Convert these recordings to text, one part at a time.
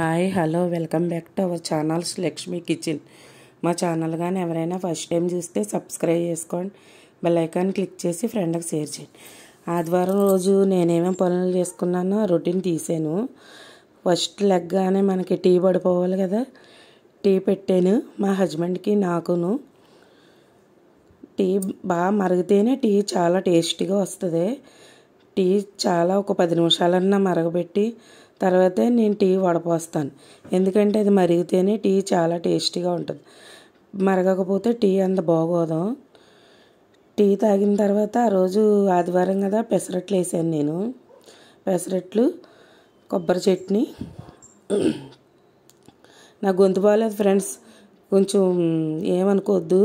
hi hello welcome back to our channels Lakshmi kitchen మా channel కానీ ఎవరైనా ఫస్ట్ టైం చూస్తే సబ్స్క్రైబ్ చేసుకోండి బెల్లైకాన్ క్లిక్ చేసి ఫ్రెండ్కి షేర్ చేయండి ఆదివారం రోజు నేనేమేం పనులు చేసుకున్నానో రొటీన్ తీసాను ఫస్ట్ లెగ్గానే మనకి టీ పడిపోవాలి కదా టీ పెట్టాను మా హస్బెండ్కి నాకును టీ బాగా మరిగితేనే టీ చాలా టేస్టీగా వస్తుంది టీ చాలా ఒక పది నిమిషాలన్నా మరగబెట్టి తర్వాతే నేను టీ వడపోస్తాను ఎందుకంటే అది మరిగితేనే టీ చాలా టేస్టీగా ఉంటుంది మరగకపోతే టీ అంత బాగోదు టీ తాగిన తర్వాత ఆ రోజు ఆదివారం కదా పెసరట్లు వేసాను నేను పెసరట్లు కొబ్బరి చట్నీ నా గొంతు బాగాలేదు ఫ్రెండ్స్ కొంచెం ఏమనుకోవద్దు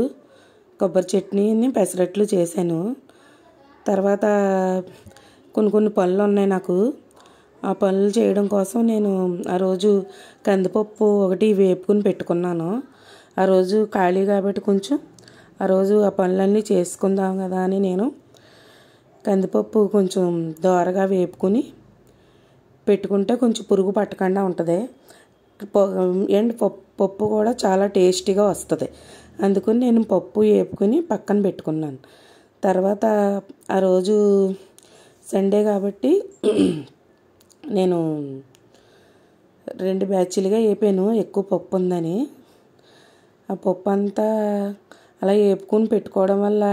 కొబ్బరి చట్నీని పెసరట్లు చేశాను తర్వాత కొన్ని కొన్ని పనులు ఉన్నాయి నాకు ఆ పనులు చేయడం కోసం నేను ఆ రోజు కందిపప్పు ఒకటి వేపుకుని పెట్టుకున్నాను ఆ రోజు ఖాళీ కాబట్టి కొంచెం ఆ రోజు ఆ పనులన్నీ చేసుకుందాం కదా అని నేను కందిపప్పు కొంచెం దోరగా వేపుకుని పెట్టుకుంటే కొంచెం పురుగు పట్టకుండా ఉంటుంది అండ్ పప్పు కూడా చాలా టేస్టీగా వస్తుంది అందుకని నేను పప్పు వేపుకుని పక్కన పెట్టుకున్నాను తర్వాత ఆ రోజు సండే కాబట్టి నేను రెండు బ్యాచ్లుగా వేపాను ఎక్కువ పప్పు ఉందని ఆ పప్పు అంతా అలా వేపుకొని పెట్టుకోవడం వల్ల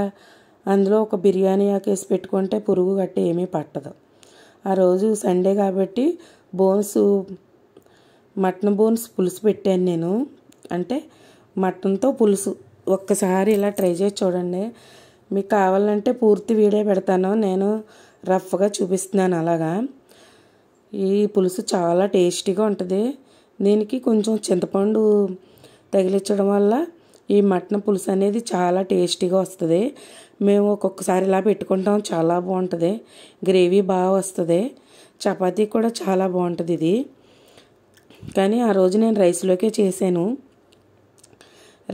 అందులో ఒక బిర్యానీ ఆకేసి పెట్టుకుంటే పురుగు గట్ట ఏమీ పట్టదు ఆ రోజు సండే కాబట్టి బోన్స్ మటన్ బోన్స్ పులుసు పెట్టాను నేను అంటే మటన్తో పులుసు ఒక్కసారి ఇలా ట్రై చేసి చూడండి మీకు కావాలంటే పూర్తి వీడియో పెడతాను నేను రఫ్గా చూపిస్తున్నాను అలాగా ఈ పులుసు చాలా టేస్టీగా ఉంటుంది దీనికి కొంచెం చింతపండు తగిలించడం వల్ల ఈ మటన్ పులుసు అనేది చాలా టేస్టీగా వస్తుంది మేము ఒక్కొక్కసారి ఇలా పెట్టుకుంటాం చాలా బాగుంటుంది గ్రేవీ బాగా వస్తుంది చపాతీ కూడా చాలా బాగుంటుంది ఇది కానీ ఆ రోజు నేను రైస్లోకే చేశాను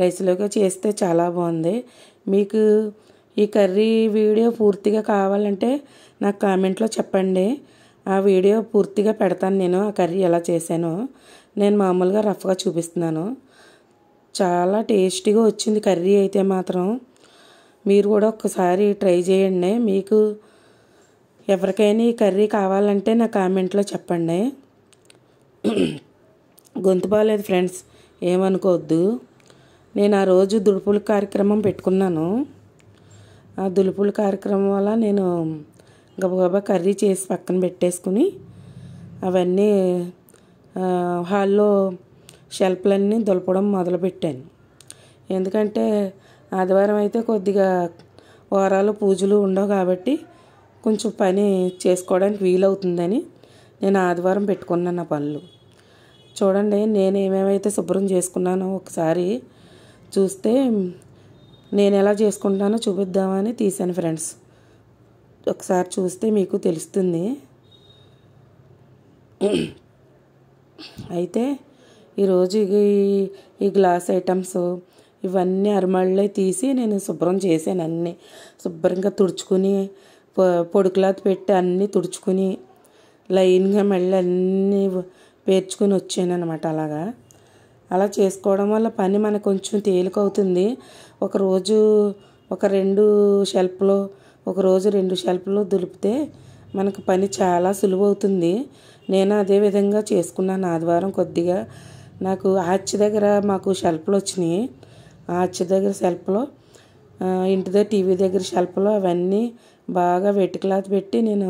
రైస్లోకే చేస్తే చాలా బాగుంది మీకు ఈ కర్రీ వీడియో పూర్తిగా కావాలంటే నాకు కామెంట్లో చెప్పండి ఆ వీడియో పూర్తిగా పెడతాను నేను ఆ కర్రీ ఎలా చేశానో నేను మామూలుగా రఫ్గా చూపిస్తున్నాను చాలా టేస్టీగా వచ్చింది కర్రీ అయితే మాత్రం మీరు కూడా ఒకసారి ట్రై చేయండి మీకు ఎవరికైనా ఈ కర్రీ కావాలంటే నా కామెంట్లో చెప్పండి గొంతు బాగాలేదు ఫ్రెండ్స్ ఏమనుకోవద్దు నేను ఆ రోజు దుడుపుల కార్యక్రమం పెట్టుకున్నాను ఆ దులుపుల కార్యక్రమం వల్ల నేను గబగబా కర్రీ చేసి పక్కన పెట్టేసుకుని అవన్నీ హాల్లో షెల్ఫ్లన్నీ దులపడం మొదలుపెట్టాను ఎందుకంటే ఆదివారం అయితే కొద్దిగా వారాలు పూజలు ఉండవు కాబట్టి కొంచెం పని చేసుకోవడానికి వీలవుతుందని నేను ఆదివారం పెట్టుకున్నాను ఆ పనులు చూడండి నేను ఏమేమైతే శుభ్రం చేసుకున్నానో ఒకసారి చూస్తే నేను ఎలా చేసుకుంటానో చూపిద్దామని తీశాను ఫ్రెండ్స్ ఒకసారి చూస్తే మీకు తెలుస్తుంది అయితే ఈరోజు ఈ గ్లాస్ ఐటమ్స్ ఇవన్నీ అరమళ్ళే తీసి నేను శుభ్రం చేశాను అన్నీ శుభ్రంగా తుడుచుకుని క్లాత్ పెట్టి అన్నీ తుడుచుకుని లైన్గా మళ్ళీ అన్నీ పేర్చుకొని వచ్చాను అనమాట అలాగా అలా చేసుకోవడం వల్ల పని మనకు కొంచెం తేలికవుతుంది ఒకరోజు ఒక రెండు షెల్ఫ్లో ఒకరోజు రెండు షెల్ఫ్లు దులిపితే మనకు పని చాలా సులువవుతుంది నేను అదే విధంగా చేసుకున్నాను ఆదివారం కొద్దిగా నాకు ఆర్చి దగ్గర మాకు షెల్ఫ్లు వచ్చినాయి ఆర్చి దగ్గర షెల్ఫ్లో ఇంటి దగ్గర టీవీ దగ్గర షెల్ఫ్లో అవన్నీ బాగా వెట్టి క్లాత్ పెట్టి నేను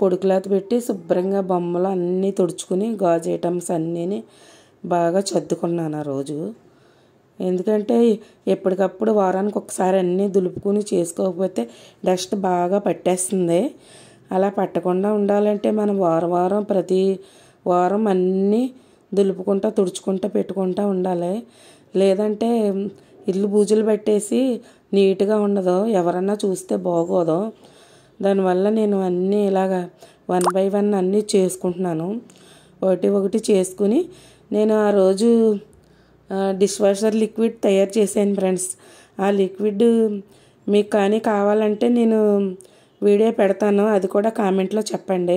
పొడి క్లాత్ పెట్టి శుభ్రంగా బొమ్మలు అన్నీ తుడుచుకుని గాజు ఐటమ్స్ అన్నీ బాగా చదువుకున్నాను ఆ రోజు ఎందుకంటే ఎప్పటికప్పుడు వారానికి ఒకసారి అన్నీ దులుపుకుని చేసుకోకపోతే డస్ట్ బాగా పట్టేస్తుంది అలా పట్టకుండా ఉండాలంటే మనం వారం వారం ప్రతి వారం అన్నీ దులుపుకుంటా తుడుచుకుంటూ పెట్టుకుంటా ఉండాలి లేదంటే ఇల్లు బూజులు పెట్టేసి నీట్గా ఉండదు ఎవరన్నా చూస్తే బాగోదు దానివల్ల నేను అన్నీ ఇలాగా వన్ బై వన్ అన్నీ చేసుకుంటున్నాను ఒకటి ఒకటి చేసుకుని నేను ఆ రోజు డిష్ వాషర్ లిక్విడ్ తయారు చేశాను ఫ్రెండ్స్ ఆ లిక్విడ్ మీకు కానీ కావాలంటే నేను వీడియో పెడతాను అది కూడా కామెంట్లో చెప్పండి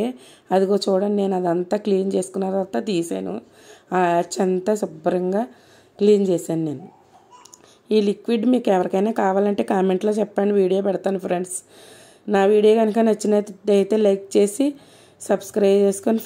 అదిగో చూడండి నేను అదంతా క్లీన్ చేసుకున్న తర్వాత తీసాను ఆ యాచ్ అంతా శుభ్రంగా క్లీన్ చేశాను నేను ఈ లిక్విడ్ మీకు ఎవరికైనా కావాలంటే కామెంట్లో చెప్పండి వీడియో పెడతాను ఫ్రెండ్స్ నా వీడియో కనుక నచ్చినట్టు అయితే లైక్ చేసి సబ్స్క్రైబ్ చేసుకొని